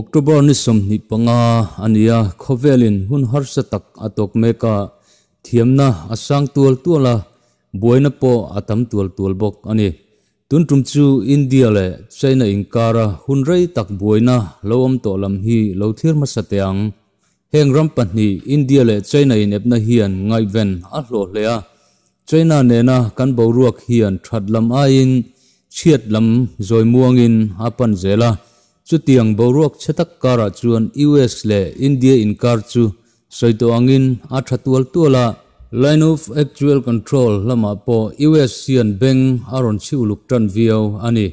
October ni som ni panga ania khovelin hun har atok meka thiamna asang tual tuala buaina po atam tual tual bok ani tun tum chu India le China inkara hun rei tak buaina lom to lam hi lo thir ma sa teang heng ram pan India le China in epna hian ngai ven a hlo le China nena na kan boruak hian that lam a in chiat lam zoi muangin apan zela chu tiang borok chetak kara chuan US le India in kar chu soito angin a thatwal tuala line of actual control lama po US sian bank aron chiu luk tan vio ani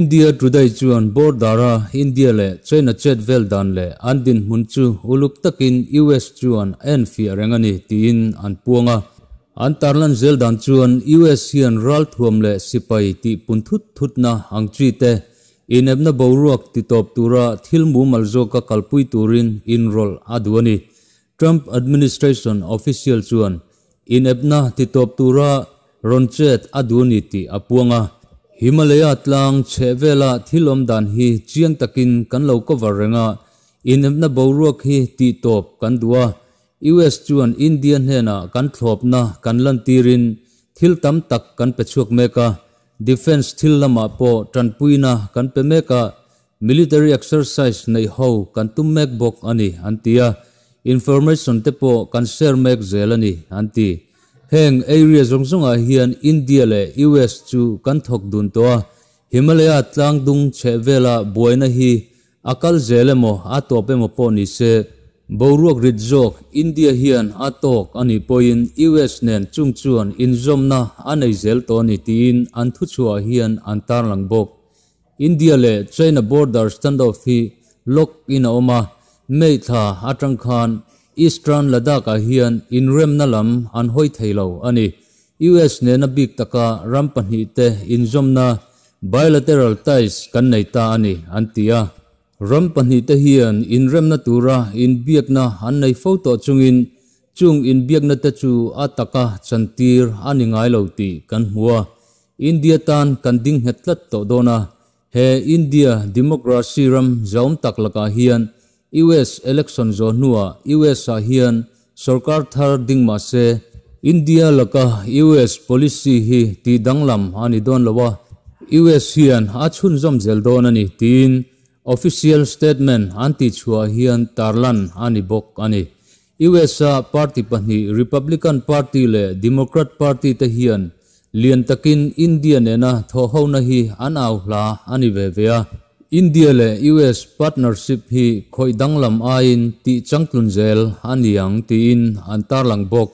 India today chuan dara India le China chet vel dan le andin mun chu uluk takin US chuan en fi rengani tin an puanga an tarlan zel dan chuan US sian ral thuam le sipai ti punthut thutna angchi te इन एब बौरुअक तीटोप तुरा थीलमु मलजो का कलपुई तुरी इन role आदुअनी ट्रंप एडमिनिस्ट्रेशन ऑफिशियल चुअन इन एब तीटोप तुरा रोचे आदुअनी अपुआ हिमालय अतलांग छेवेला थीलोम दान हि चियन तकिन कन लौकवरेगा इन एब बौरुअक तीटोप कन दुआ यू एस चुअन इंडियन हेना कन थोपना कन लन तीरीन थील तम तक कन पेछुअक मेका adayse thilla maa po tarnpui naa kanpe meka military exercise nei hou kan tum meg boku ani antia information tepo kan share meg zele ni anti heng area zhungsunga hiyan India le US chu kan thakduntua Himalaya thangdung che vela buay nahi akal zele mo a tope mo po nise boruak rit jok india hian atok ani poin us nen chung chuan in zomna anei zel to ni tin an thu chua hian an tar lang bok india le china border stand off hi lok in oma mei tha atang khan eastern ladakh a hian in rem nalam an hoi thailo ani us ne na big taka rampan hi te in zomna bilateral ties kan nei ta ani antia ram panhi te hian in rem na tura in biak na an nei photo chungin chung in biak na te chu ataka chantir ani ngai lo ti kan hua india tan kan ding hetlat to dona he india democracy ram zaum tak laka hian us election zo nuwa us a hian sarkar thar ding ma se india laka us policy hi ti danglam ani don lowa us hian achun zom zel don ani tin official statement anti chua hian tarlan ani bok ani usa party pani republican party le democrat party te hian lian takin india ne na tho ho na hi anau ani ve vea india le us partnership hi khoi danglam a in ti changtun zel aniang ti in antarlang bok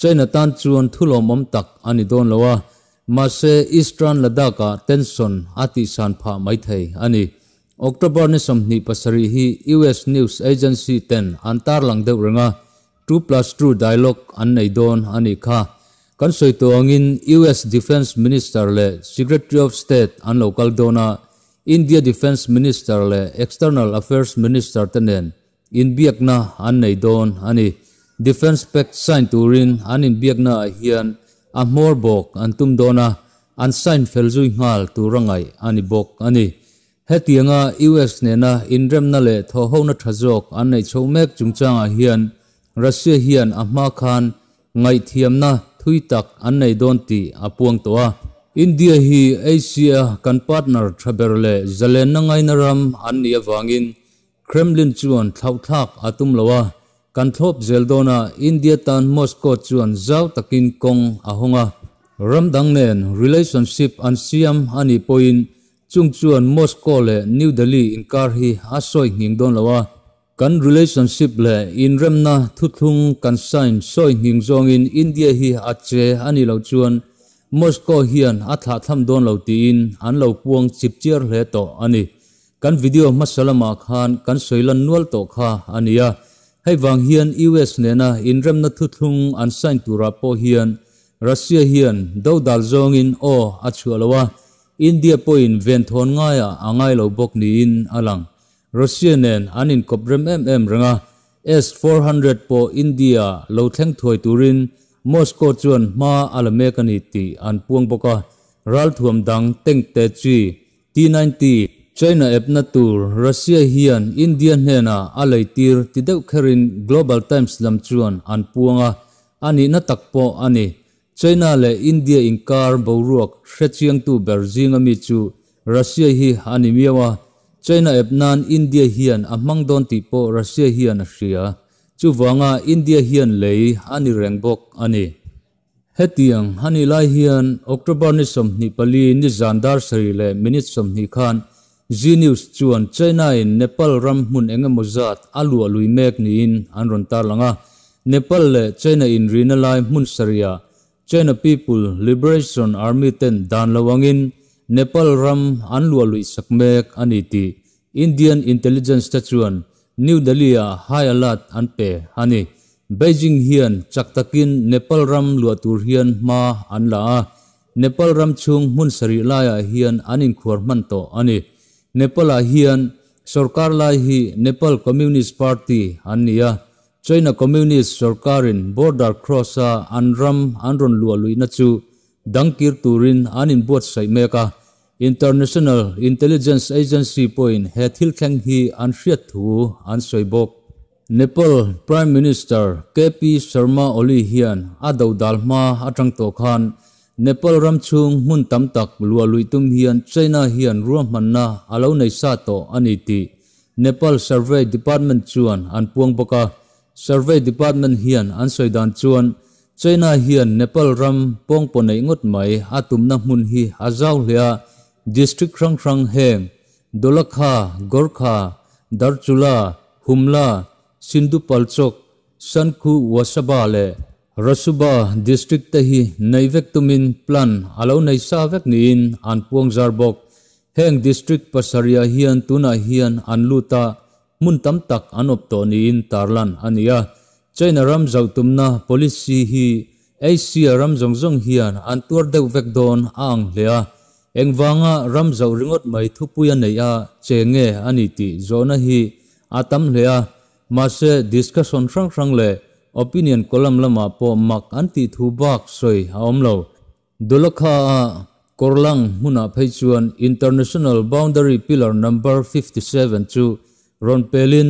china tan thulo thulomom tak ani don lowa mase eastern ladaka tension ati sanpha mai thai ani October ni som ni pasari hi US News Agency 10 antar lang deuh renga 2 plus 2 dialogue an nei don ani kha kan soi to angin US Defense Minister le Secretary of State an local dona India Defense Minister le External Affairs Minister tenen in biakna an nei don ani Defense Pact sign turin an in biakna hian a morbok an tum dona an sign felzui ngal turangai ani bok ani he tianga US ne na inrem na le tho ho na thajok an nei chomek chungchanga hian Russia hian ahma khan ngai thiam na thui tak an nei don ti apuang towa India hi Asia kan partner thaber le zalen na ngai naram an ni awangin Kremlin chuan thlau thak atum lawa kan thop zeldona India tan Moscow chuan zau takin kong ahonga ramdang nen relationship an siam ani point chung chuan Moscow le New Delhi in kar hi asoi nging don lawa kan relationship le in remna thuthung kan sign soi nging zong in India hi ache ani lo chuan Moscow hian atha tham don lo ti in an lo puang chip chiar hle to ani kan video masalama khan kan soilan nual to kha ania hay vàng hiền US nè na in remna na thu an sign tu po hiền Russia hiền đâu dal zong in o achua lawa India po in ven thon ngai a angai lo bok ni in alang Russian en anin koprem em em ranga S400 po India lo thleng thoi turin Moscow chuan ma alameka ni ti an puang boka ral thuam dang teng te chi T90 China ep na tur Russia hian India hena alai tir ti deuh kherin Global Times lam chuan an puanga ani na takpo ani China le India inkar boruak hrechiang tu Beijing ami chu Russia hi ani miwa China epnan India hian amang don ti po Russia hian a hria chu wanga India hian le ani rengbok ani hetiang hani lai hian October ni som ni pali ni zandar sari le minit som ni khan Z news chuan China in Nepal ram hun enga mozat alu alui mek ni in anron langa Nepal le China in rinalai mun saria China People Liberation Army ten dan lawangin Nepal ram anlualui sakmek aniti Indian Intelligence Station New Delhi hai alat anpe hani Beijing hian chaktakin Nepal ram luatur hian ma anla Nepal ram chung mun sari laya hian anin khuar man to ani Nepal a hian सरकार लाई ही Nepal communist party अन्य China Communist Sarkarin border crossa anram anron lua luina chu dangkir turin anin buat sai meka International Intelligence Agency point he thil khang hi an hriat thu an soi bok Nepal Prime Minister KP Sharma Oli hian adau dalma atang to khan Nepal ram chung mun tam tak lua luitum hian China hian ruam na, alo nei sa to ani ti Nepal Survey Department chuan an puang boka survey department hian an soidan chuan China hian Nepal ram pong ponei ngot mai atumna hmun hi azau hlea district rang rang he Dolakha Gorkha Darchula Humla Sindupalchok Sanku Wasaba le Rasuba district te hi neivek tumin plan alo nei sa vek niin an puang zarbok heng district pasaria hian tuna hian an luta mun tam tak an op to ni in tarlan ania china ram zau tumna policy hi asia ram zong zong hian an tur deuh vek don ang lea engwanga ram zau ringot mai thupuya neya chenge ani ti zona hi atam lea mase discussion rang rang le opinion column lama po mak anti thu bak soi haomlo dulakha korlang huna pheichuan international boundary pillar number 57 chu ron pelin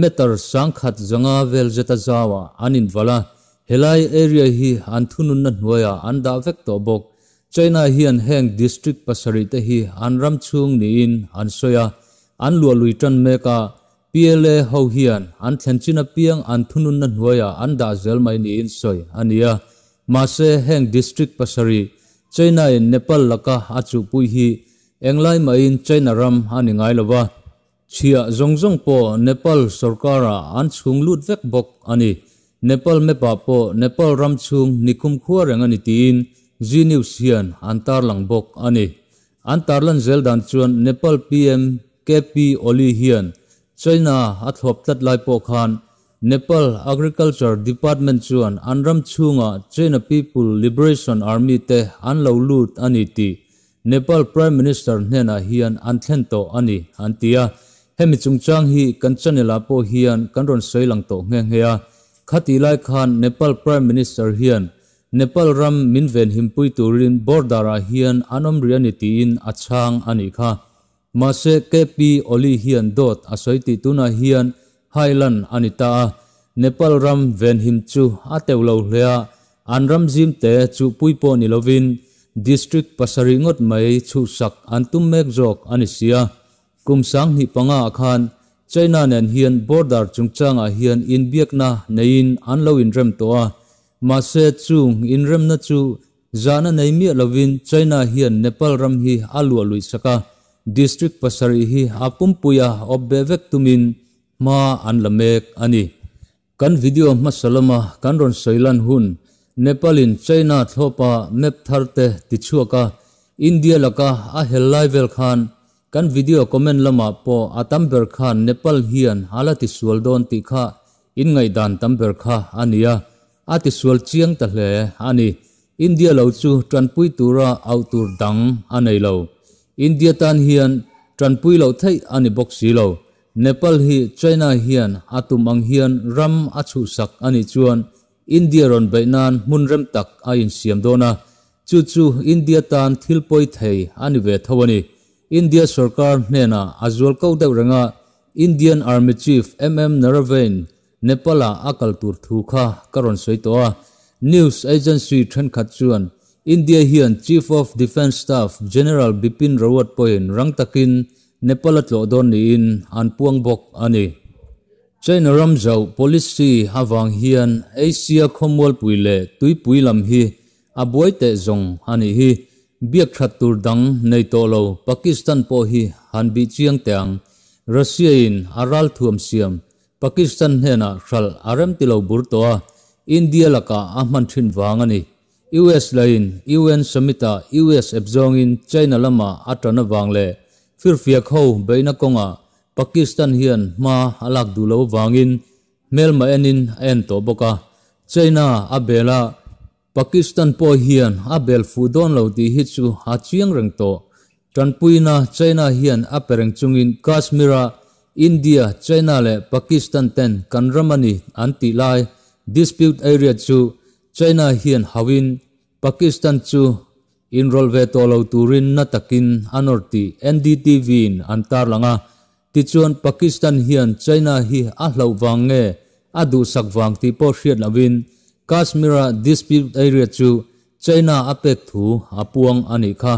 metar sang khat zanga vel zeta zawa anin wala helai area hi an thunun na hnuaya an da vek to bok china hi an heng district pasari te hi an ram chung ni in an soya an lua lui meka PLA hau hian an thlenchina piang an thunun na hnuaya an da zel mai ni in soi ania mase heng district pasari china in nepal laka achu pui hi englai mai in china ram ani ngai lova chia zong zong po Nepal sarkara an chung lut vek bok ani Nepal me mepa po Nepal ram chung nikum khua reng ani tin G News hian an tar lang bok ani an tar lan zel dan chuan Nepal PM KP Oli hian China a thop tat lai po khan Nepal Agriculture Department chuan an ram chunga China People Liberation Army te an lo lut ani ti Nepal Prime Minister nena hian an thlen to ani an tia he mi chung chang hi kan chan la po hian kan ron sei lang to nghe nge a khati lai khan nepal prime minister hian nepal ram minven himpui turin bordara hian anom rianiti in achang ani kha mase kepi oli hian dot asoiti tuna hian highland anita nepal ram ven him chu ateulo hlea anram jim te chu puipo ni lovin district pasaringot mai chu sak antum mek jok anisia kumsang ni panga khan China nen hian border chungchanga hian in biakna nein anlo in rem to a ma se chung in rem na chu jana nei mi lovin China hian Nepal ram hi alu alu saka district pasari hi apum puya bevek tumin ma anlamek ani kan video ma salama kan ron soilan hun नेपालिन China थोपा मेप थरते तिछुका India लका आ हेल्लाई वेल खान kan video comment lama po atam ber kha Nepal hian halati sual don ti kha in ngai dan tam ber kha ania ati sual chiang ta hle ani India lo chu tranpui tura autur dang anei lo India tan hian tranpui lo thei ani boxi lo Nepal hi China hian atumang ang hian ram achu sak ani chuan India ron bainan mun rem tak a in siam dona chu chu India tan thil poi thei ani ve thawani India Sarkar nena azol kau ranga Indian Army Chief MM Naravain Nepala akal tur thu kha karon soitoa news agency Tren khachuan India hian Chief of Defense Staff General Bipin Rawat Poin rangtakin Nepal tlo don ni in an puang bok ani China ramzau Polisi havang hian Asia Khomwal puile tui puilam hi abuai te zong ani hi biếc thật tur dang nei to lo Pakistan po hi han bị chiêng tang Russia in aral thuam siam Pakistan hena khal aram tilo bur to India laka ahman thin wangani US lain UN samita US abzong in China lama atana wangle phía fia kho beina konga Pakistan hian ma alak dulo wangin melma enin en to boka China abela Pakistan po hian a bel fu don lo di hi chu ha chiang rang to tran puina china hian a pereng chung in kashmir india china le pakistan ten kanramani anti lai dispute area chu china hian hawin pakistan chu enroll ve to lo turin na takin anorti ndtv in antar ti chuan pakistan hian china hi a hlo wang nge adu sak wang Kashmira dispute area chu China apek thu apuang ani kha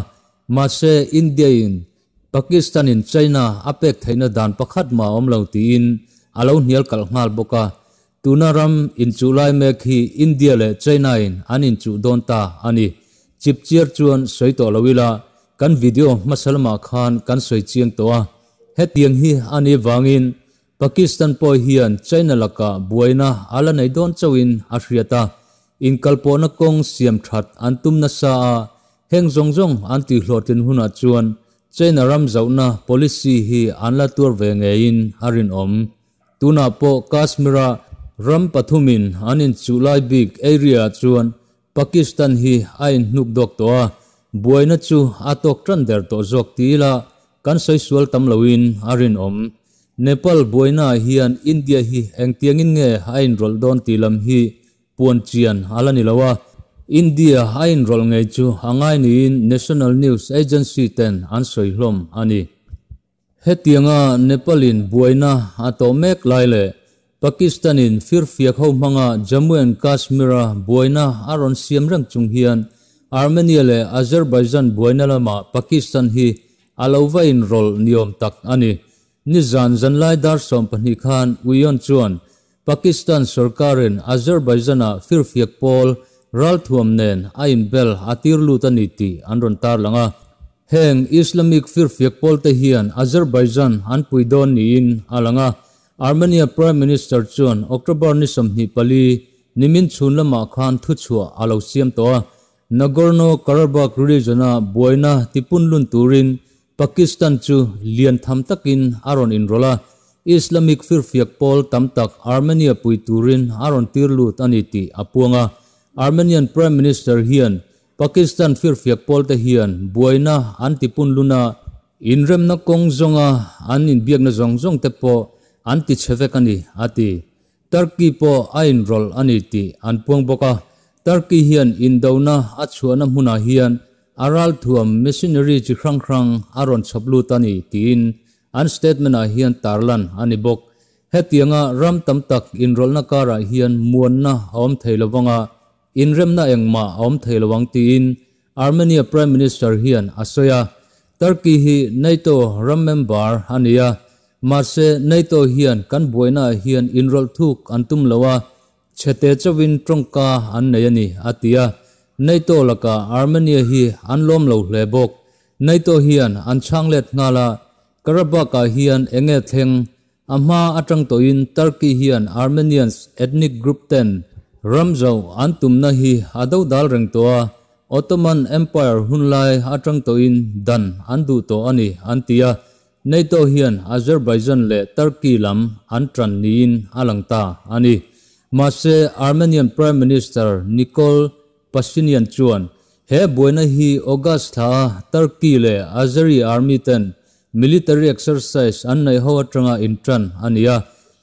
ma se India in Pakistan in China apek thaina dan pakhat ma om lo ti in alo nial kal ngal boka tunaram in chulai me khi India le China in anin chu don ta ani chip chiar chuan soito lawila kan video masalma khan kan soi chiang towa he tiang hi ani wangin Pakistan po hian China laka buayna ala na idon chawin asriyata. In kalpo na kong siyam trat antum na saa heng zong zong anti hlotin huna chuan China ramzaw na polisi hi anla turve ngayin e harin om. Tuna po Kashmira ram patumin anin chulay big area chuan Pakistan hi ay nukdok toa buayna chu atok trander to zok tila kan sexual tamlawin harin om. Nepal boina hian India hi engtiangin nge hain rol don ti lam hi puan chian ala ni lawa India hain rol nge chu hangai ni in National News Agency ten an soi hlom ani hetianga Nepal in boina ato mek laile Pakistan in fir fiak ho manga Jammu and Kashmir boina aron siam rang chung Armenia le Azerbaijan boina lama Pakistan hi alawain rol tak ani nizan zanlai dar som pani khan uyon chuan Pakistan sarkar in sarkarin Azerbaijana firfiak pol ral thuam nen ain bel atir lutani ti anron tar langa heng Islamic firfiak pol te hian Azerbaijan an puidon niin alanga Armenia Prime Minister chuan October ni som ni pali nimin chhun lama khan thu chua alo siam to Nagorno Karabakh region a boina tipun lun turin Pakistan chu lian tham takin aron inrola Islamic firfiak pol tak Armenia pui turin aron tirlu taniti apuanga Armenian Prime Minister hian Pakistan firfiak pol te hian buaina antipun luna inrem na zonga an in biak na zong te po anti chevekani ati Turkey po ain rol aniti an puang boka Turkey hian indauna achuana huna hian aral thuam missionary chi khrang khrang aron chhaplu tani tin an statement a hian tarlan ani bok hetianga ram tam tak in rolna kara hian muanna om theilawanga inremna engma om theilawang tin Armenia Prime Minister hian asoya Turkey hi NATO ram member ania Marse NATO hian kan boina hian inrol thuk antum lawa chhete chawin tongka an nei ani atia nay to là cả Armenia hi an lom lâu hle bok nay to hiền an chang let nga la karaba ka hian enge theng ama atang to in Turkey hiền Armenians ethnic group 10 ramzo an tum tumna hi adau dal reng toa Ottoman Empire lai atang to in dan an du to ani an tia nay to hiền Azerbaijan le Turkey lam an tran niin alang alangta ani Mase Armenian Prime Minister Nikol Pashinyan chuan he buena hi August tha Turkey le Azeri army ten military exercise an nei ho atanga intran ania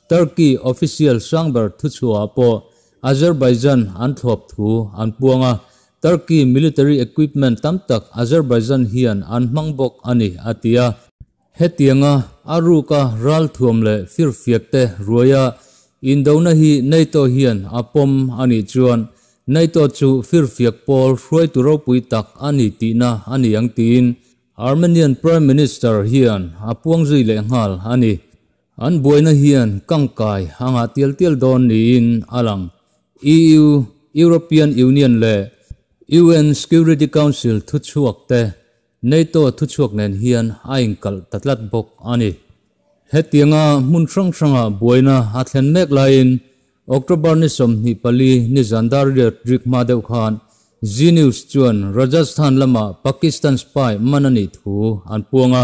Turkey official sangbar thu chua po Azerbaijan an thop thu an puanga Turkey military equipment tamtak Azerbaijan hian an mangbok ani atia hetianga aruka ral thuam le fir fiakte roya indona hi neito hian apom ani chuan nay to chu fir fiak pol hroi tu ro pui tak ani ti na ani ang tin Armenian Prime Minister hian apuang zui le ngal ani an buai na hian kangkai hanga tiel tiel don ni in alang EU European Union le UN Security Council thu chuak te NATO thu chuak nen hian aing kal tatlat bok ani hetianga mun sang sanga buaina hathen mek lain October नि सम नि पली नि जंदार रे ड्रिक माधव खान Zee news चुन राजस्थान लमा पाकिस्तान स्पाई मननि थु अनपुंगा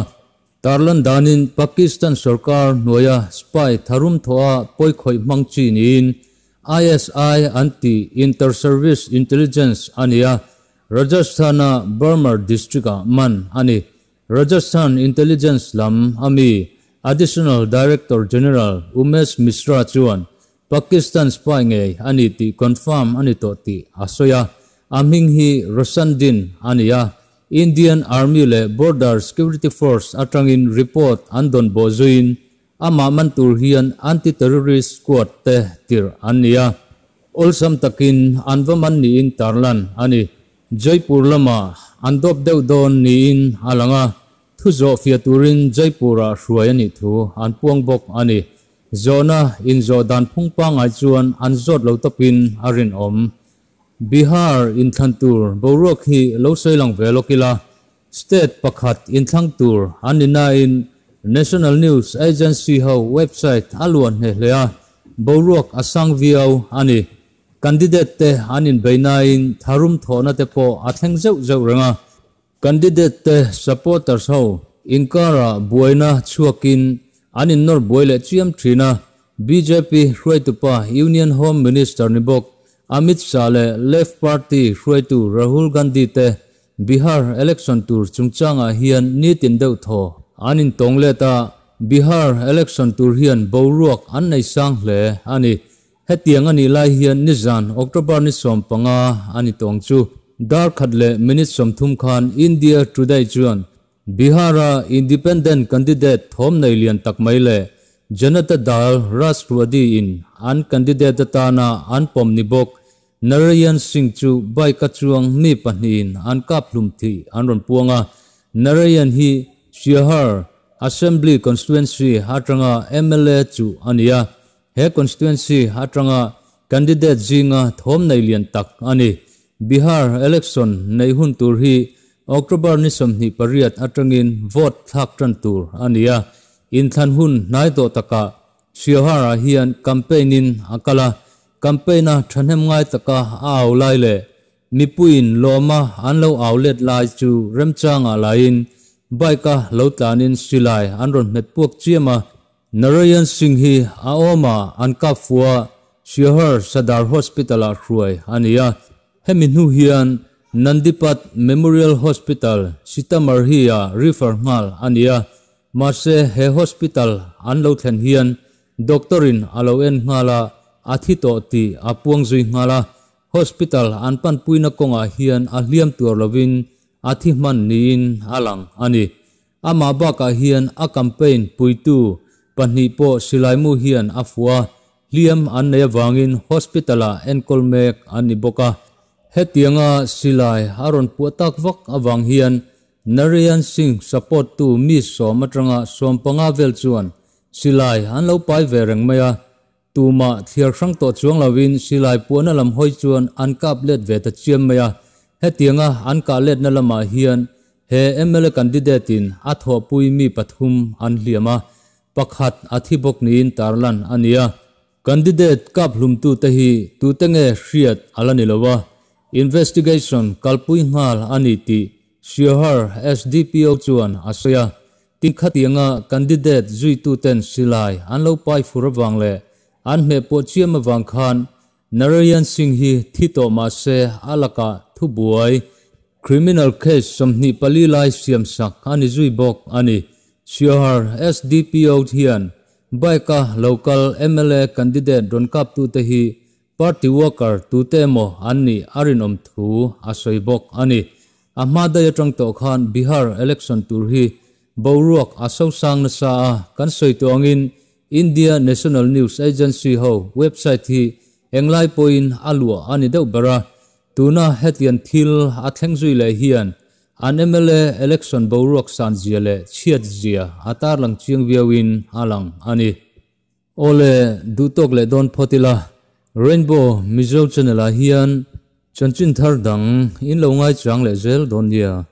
तारलन दानिन पाकिस्तान सरकार नोया स्पाई थरुम थोआ पोइखोय मंगचिन इन ISI anti inter service intelligence ania Rajasthana Burma district man ani Rajasthan intelligence lam ami additional director general Umesh Mishra chuan Pakistan spy nge aniti ti confirm ani ti asoya aming hi Rosandin aniya Indian Army le Border Security Force atangin report andon bozuin ama mantur hian anti terrorist squad te tir aniya olsam takin anvaman ni in tarlan ani Jaipur lama andop deudon don ni in alanga thuzo fiaturin Jaipura ruayani thu anpuang bok anpuangbok ani. zona in Jordan phungpa nga chuan an zot lo topin arin om bihar in thantur borok hi lo lang velokila state pakhat in thangtur anina in national news agency ho website aluan he leya borok asang viau ani candidate te anin beina in tharum thona te po atheng zeu zeu ranga candidate te supporters ho inkara buaina chuakin Ani nor boile chiam trina BJP hruay tu pa Union Home Minister Nibok Amit Shah le Left Party hruay tu Rahul Gandhi te Bihar election tour chungchanga hian nitin deu tho. Ani tongle ta Bihar election tour hian bauruak anay sang le ani hetiang ani lai hian nizan October Bihar independent candidate थोम नईलियन तकमैले जनता दल राष्ट्रवादी इन अन कैंडिडेट ताना अन पोम निबोक नरयन सिंह चु बाई कचुअंग मी पहनी इन अन का फ्लूम थी अन रोन पुआंगा नरयन ही शिहर असेंबली कॉन्स्टिट्युएंसी हाट्रंगा एम एल ए चु अनिया हे कॉन्स्टिट्युएंसी हाट्रंगा कैंडिडेट जिंगा थोम नईलियन तक अनि बिहार इलेक्शन नईहुन तुरही อ a กตุลานีสมนิปริยั t อัตรงินวอดทักจันตูรอันนี้อิน h ันหุ่นนายตัวตะกะเสียหาราเฮียนกัมเปญนินอักลาคัมเป l นะทัน e หมงายตะกะอาวไลเลมิปุยินโลมาอัน o ลอาวเลดลายจูเรมจางอาลายินใบกะโลตานินสิลายอันรนเมตวกเจียมานรยันสิงหีอาอมาอันกฟเสียหาราสดาร์ฮอสปิตาลารวยอันเฮมินหูเฮียน Nandipat Memorial Hospital Sitamarhia River Ngal ania Marse He Hospital Anlo Thlen Hian Doctorin Aloen Ngala Athito Ti Apuang Zui Ngala Hospital Anpan Puina Konga Hian Ahliam Tuar Lovin Athiman Niin Alang Ani Ama Baka Hian A Campaign Puitu Panhi Po Silaimu Hian Afwa Liam Anne Wangin Hospitala Enkolmek Ani Boka Hết tiếng à, ờ, xì lại, Aaron bùa tạc vắc à vang hiền, Narayan support tu mi so mà trăng à, xóm bằng à chuan. Xì lại, hắn lâu bài về rừng mây ờ, tu ma thiệt sang tổ chuông là vin, xì lại lam nà làm hôi chuan, ăn cạp lết về tật chiêm mây à. Hết tiếng à, ăn cạp lết nà làm à he ML candidate in à thọ bùi mi bạch hùm ăn liềm à, bạc hạt à thi bọc Candidate cạp lùm tu tà hi, tu tenge nghe riết à investigation kalpui ngal aniti shihar SDPO chuan asaya tingkhatianga candidate zui tu ten silai anlo pai furawang le an me po chiam wang khan narayan singh hi thito ma se alaka thubuai criminal case somni pali lai siam sak ani zui bok ani shihar SDPO thian baika local MLA candidate don kap tu te hi party worker tu te mo ani arin om thu asoi bok ani ahmada yatang to khan bihar election tur hi boruak asau sang na sa kan soi to angin india national news agency ho website hi englai point alua ani deuh bara tuna hetian thil a thlengzui le hian an mla election boruak san jiale chiat zia atar lang chiang viawin alang ani ole dutok le don photila rainbow mizo chanela hian chanchin thar dang in lo ngai chang le zel don dia